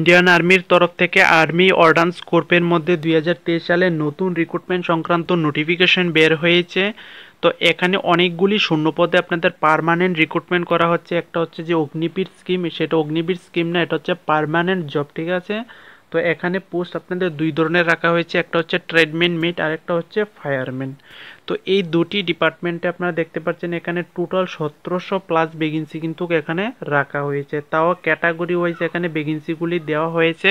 Indian আর্মির তরফ থেকে আর্মি অর্ডান্স কোর্পের মধ্যে দুই সালে নতুন রিক্রুটমেন্ট সংক্রান্ত নোটিফিকেশন বের হয়েছে তো এখানে অনেকগুলি শূন্যপদে আপনাদের পারমানেন্ট রিক্রুটমেন্ট করা হচ্ছে একটা হচ্ছে যে অগ্নিবীর স্কিম সেটা অগ্নিবীর স্কিম না এটা হচ্ছে পারমানেন্ট জব ঠিক আছে তো এখানে পোস্ট আপনাদের দুই ধরনের রাখা হয়েছে একটা হচ্ছে ট্রেডম্যান মিট আর একটা হচ্ছে ফায়ারম্যান তো এই দুটি ডিপার্টমেন্টে আপনারা দেখতে পাচ্ছেন এখানে টোটাল সতেরোশো প্লাস ভ্যাকেন্সি কিন্তু এখানে রাখা হয়েছে তাও ক্যাটাগরি ওয়াইজ এখানে ভ্যাকেন্সিগুলি দেওয়া হয়েছে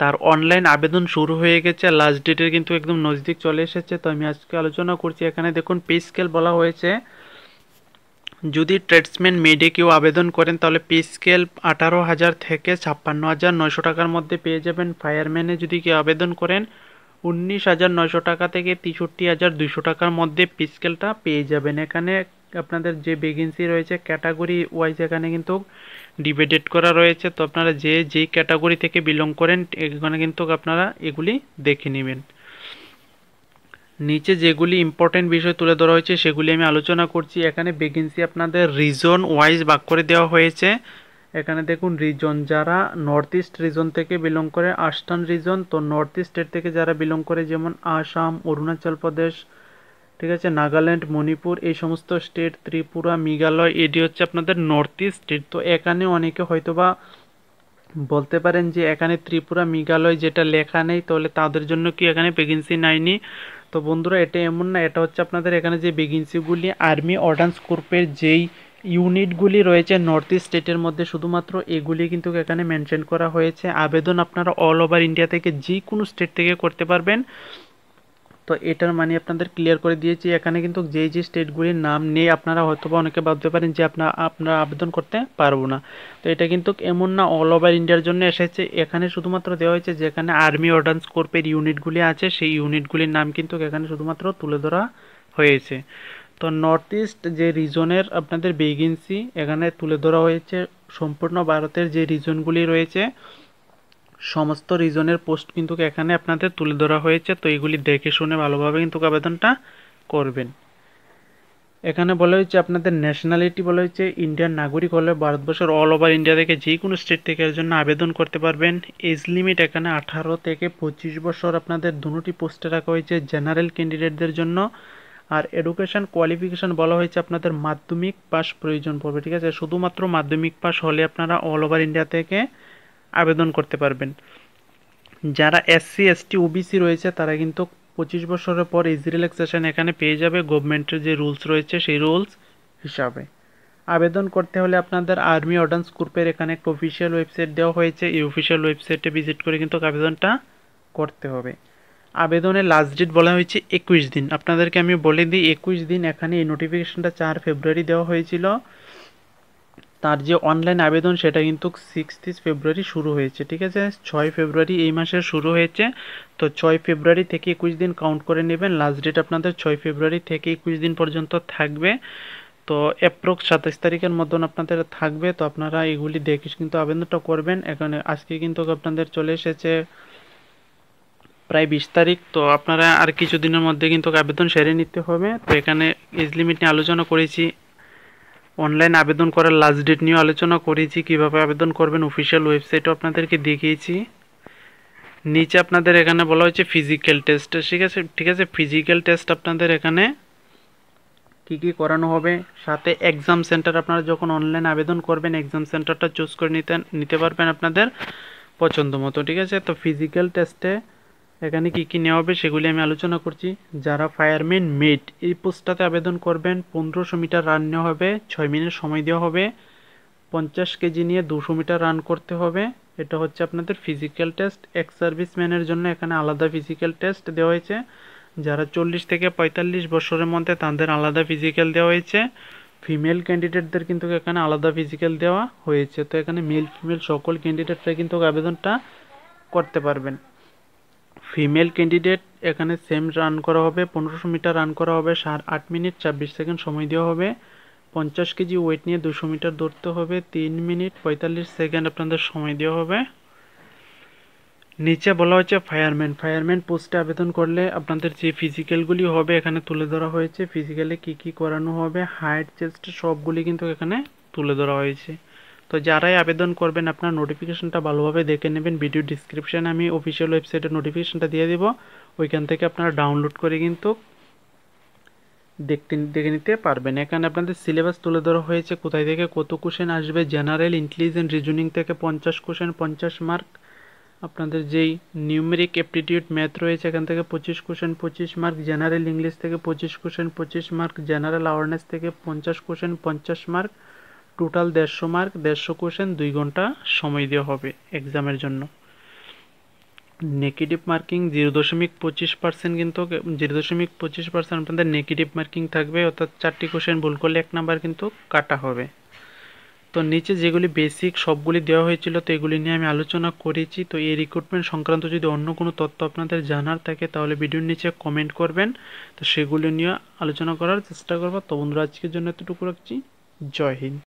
তার অনলাইন আবেদন শুরু হয়ে গেছে লাস্ট ডেটের কিন্তু একদম নজদিক চলে এসেছে তো আমি আজকে আলোচনা করছি এখানে দেখুন পে স্কেল বলা হয়েছে যদি ট্রেডসম্যান মেডে কেউ আবেদন করেন তাহলে পে স্কেল আঠারো হাজার থেকে ছাপ্পান্ন হাজার নয়শো টাকার মধ্যে পেয়ে যাবেন ফায়ারম্যানে যদি কেউ আবেদন করেন উনিশ হাজার নয়শো টাকা থেকে তেষট্টি হাজার দুশো টাকার মধ্যে পে স্কেলটা পেয়ে যাবেন এখানে আপনাদের যে ভেকেন্সি রয়েছে ক্যাটাগরি ওয়াইজ এখানে কিন্তু ডিবেটেড করা রয়েছে তো আপনারা যে যেই ক্যাটাগরি থেকে বিলং করেন এখানে কিন্তু আপনারা এগুলি দেখে নেবেন নিচে যেগুলি ইম্পর্টেন্ট বিষয় তুলে ধরা হয়েছে সেগুলি আমি আলোচনা করছি এখানে ভেকেন্সি আপনাদের রিজন ওয়াইজ ভাগ করে দেওয়া হয়েছে এখানে দেখুন রিজন যারা নর্থ ইস্ট রিজন থেকে বিলং করে আসান রিজন তো নর্থ ইস্টের থেকে যারা বিলং করে যেমন আসাম অরুণাচল প্রদেশ ঠিক আছে নাগাল্যান্ড মণিপুর এই সমস্ত স্টেট ত্রিপুরা মেঘালয় এটি হচ্ছে আপনাদের নর্থ ইস্ট স্টেট তো এখানে অনেকে হয়তোবা বলতে পারেন যে এখানে ত্রিপুরা মেঘালয় যেটা লেখা নেই তাহলে তাদের জন্য কি এখানে ভ্যাকেন্সি নাইনি তো বন্ধুরা এটা এমন না এটা হচ্ছে আপনাদের এখানে যে ভ্যাকেন্সিগুলি আর্মি অর্ডান্স গ্রুপের যেই ইউনিটগুলি রয়েছে নর্থ ইস্ট স্টেটের মধ্যে শুধুমাত্র এগুলি কিন্তু এখানে মেনশন করা হয়েছে আবেদন আপনারা অল ওভার ইন্ডিয়া থেকে যে কোনো স্টেট থেকে করতে পারবেন তো এটার মানে আপনাদের ক্লিয়ার করে দিয়েছি এখানে কিন্তু যেই যে স্টেটগুলির নাম নেই আপনারা হয়তো বা অনেকে ভাবতে পারেন যে আপনার আপনারা আবেদন করতে পারবো না তো এটা কিন্তু এমন না অল ওভার ইন্ডিয়ার জন্য এসেছে এখানে শুধুমাত্র দেওয়া হয়েছে যেখানে আর্মি অর্ডান্স কোর্পের ইউনিটগুলি আছে সেই ইউনিটগুলির নাম কিন্তু এখানে শুধুমাত্র তুলে ধরা হয়েছে তো নর্থ ইস্ট যে রিজনের আপনাদের ভ্যাকেন্সি এখানে তুলে ধরা হয়েছে সম্পূর্ণ ভারতের যে রিজনগুলি রয়েছে সমস্ত রিজনের পোস্ট কিন্তু এখানে আপনাদের তুলে ধরা হয়েছে তো এগুলি দেখে শুনে ভালোভাবে কিন্তু আবেদনটা করবেন এখানে বলা হয়েছে আপনাদের ন্যাশনালিটি বলা হয়েছে ইন্ডিয়ান নাগরিক হলে ভারতবর্ষের অল ওভার ইন্ডিয়া থেকে যে কোনো স্টেট থেকে এর জন্য আবেদন করতে পারবেন এজ লিমিট এখানে আঠারো থেকে পঁচিশ বছর আপনাদের দুটি পোস্টে রাখা হয়েছে জেনারেল ক্যান্ডিডেটদের জন্য আর এডুকেশন কোয়ালিফিকেশান বলা হয়েছে আপনাদের মাধ্যমিক পাস প্রয়োজন পড়বে ঠিক আছে শুধুমাত্র মাধ্যমিক পাস হলে আপনারা অল ওভার ইন্ডিয়া থেকে আবেদন করতে পারবেন যারা এসসি এসটি ওবিসি রয়েছে তারা কিন্তু পঁচিশ বছরের পর এজি রিল্যাক্সেশন এখানে পেয়ে যাবে গভর্নমেন্টের যে রুলস রয়েছে সেই রুলস হিসাবে আবেদন করতে হলে আপনাদের আর্মি অর্ডান্স গ্রুপের এখানে একটা অফিসিয়াল ওয়েবসাইট দেওয়া হয়েছে এই অফিসিয়াল ওয়েবসাইটে ভিজিট করে কিন্তু আবেদনটা করতে হবে আবেদনের লাস্ট ডেট বলা হয়েছে একুশ দিন আপনাদেরকে আমি বলে দিই একুশ দিন এখানে এই নোটিফিকেশনটা চার ফেব্রুয়ারি দেওয়া হয়েছিল তার যে অনলাইন আবেদন সেটা কিন্তু সিক্সথ ফেব্রুয়ারি শুরু হয়েছে ঠিক আছে ছয় ফেব্রুয়ারি এই মাসে শুরু হয়েছে তো ছয় ফেব্রুয়ারি থেকে একুশ দিন কাউন্ট করে নেবেন লাস্ট ডেট আপনাদের ছয় ফেব্রুয়ারি থেকে একুশ দিন পর্যন্ত থাকবে তো অ্যাপ্রক্স সাতাশ তারিখের মতন আপনাদের থাকবে তো আপনারা এগুলি দেখে কিন্তু আবেদনটা করবেন এখানে আজকে কিন্তু আপনাদের চলে এসেছে প্রায় বিশ তারিখ তো আপনারা আর কিছুদিনের মধ্যে কিন্তু আবেদন সেরে নিতে হবে তো এখানে এজ লিমিট নিয়ে আলোচনা করেছি অনলাইন আবেদন করার লাস্ট ডেট নিয়ে আলোচনা করেছি কিভাবে আবেদন করবেন অফিসিয়াল ওয়েবসাইটও আপনাদেরকে দেখিয়েছি নিচে আপনাদের এখানে বলা হয়েছে ফিজিক্যাল টেস্ট ঠিক আছে ঠিক আছে ফিজিক্যাল টেস্ট আপনাদের এখানে কী কী করানো হবে সাথে এক্সাম সেন্টার আপনারা যখন অনলাইন আবেদন করবেন এক্সাম সেন্টারটা চুজ করে নিতে নিতে পারবেন আপনাদের পছন্দ মতো ঠিক আছে তো ফিজিক্যাল টেস্টে এখানে কি কি নেওয়া হবে সেগুলি আমি আলোচনা করছি যারা ফায়ারম্যান মেড এই পোস্টটাতে আবেদন করবেন পনেরোশো মিটার রান নেওয়া হবে ছয় মিনিট সময় দেওয়া হবে পঞ্চাশ কেজি নিয়ে দুশো মিটার রান করতে হবে এটা হচ্ছে আপনাদের ফিজিক্যাল টেস্ট এক্স সার্ভিসম্যানের জন্য এখানে আলাদা ফিজিক্যাল টেস্ট দেওয়া হয়েছে যারা চল্লিশ থেকে পঁয়তাল্লিশ বছরের মধ্যে তাদের আলাদা ফিজিক্যাল দেওয়া হয়েছে ফিমেল ক্যান্ডিডেটদের কিন্তু এখানে আলাদা ফিজিক্যাল দেওয়া হয়েছে তো এখানে মেল ফিমেল সকল ক্যান্ডিডেটরা কিন্তু আবেদনটা করতে পারবেন ফিমেল ক্যান্ডিডেট এখানে সেম রান করা হবে পনেরোশো মিটার রান করা হবে সার আট মিনিট ছাব্বিশ সেকেন্ড সময় দেওয়া হবে পঞ্চাশ কেজি ওয়েট নিয়ে দুশো মিটার দৌড়তে হবে তিন মিনিট পঁয়তাল্লিশ সেকেন্ড আপনাদের সময় দেওয়া হবে নিচে বলা হয়েছে ফায়ারম্যান ফায়ারম্যান পোস্টে আবেদন করলে আপনাদের যে ফিজিক্যালগুলি হবে এখানে তুলে ধরা হয়েছে ফিজিক্যালে কি কি করানো হবে হাইট চেস্ট সবগুলি কিন্তু এখানে তুলে ধরা হয়েছে তো যারাই আবেদন করবেন আপনার নোটিফিকেশনটা ভালোভাবে দেখে নেবেন ভিডিও ডিসক্রিপশানে আমি অফিসিয়াল ওয়েবসাইটে নোটিফিকেশনটা দিয়ে দেবো ওইখান থেকে আপনারা ডাউনলোড করে কিন্তু দেখতে দেখে নিতে পারবেন এখানে আপনাদের সিলেবাস তুলে ধরা হয়েছে কোথায় থেকে কত কোশ্চেন আসবে জেনারেল ইন্টেলিজেন্ট রিজনিং থেকে পঞ্চাশ কোশ্চেন পঞ্চাশ মার্ক আপনাদের যেই নিউমেরিক অ্যাপটিটিউড ম্যাথ রয়েছে এখান থেকে পঁচিশ কোশ্চেন পঁচিশ মার্ক জেনারেল ইংলিশ থেকে পঁচিশ কোশ্চেন পঁচিশ মার্ক জেনারেল অ্যাওয়ারনেস থেকে পঞ্চাশ কোশ্চেন পঞ্চাশ মার্ক টোটাল দেড়শো মার্ক দেড়শো কোশ্চেন দুই ঘন্টা সময় দেওয়া হবে এক্সামের জন্য নেগেটিভ মার্কিং জিরো দশমিক পঁচিশ পার্সেন্ট কিন্তু জিরো দশমিক পঁচিশ পার্সেন্ট আপনাদের নেগেটিভ মার্কিং থাকবে অর্থাৎ চারটি কোশ্চেন ভুল করলে এক নাম্বার কিন্তু কাটা হবে তো নিচে যেগুলি বেসিক সবগুলি দেওয়া হয়েছিল তো এগুলি নিয়ে আমি আলোচনা করেছি তো এই রিক্রুটমেন্ট সংক্রান্ত যদি অন্য কোনো তথ্য আপনাদের জানার থাকে তাহলে ভিডিওর নিচে কমেন্ট করবেন তো সেগুলি নিয়ে আলোচনা করার চেষ্টা করবো তো বন্ধুরা আজকের জন্য এতটুকু রাখছি জয় হিন্দ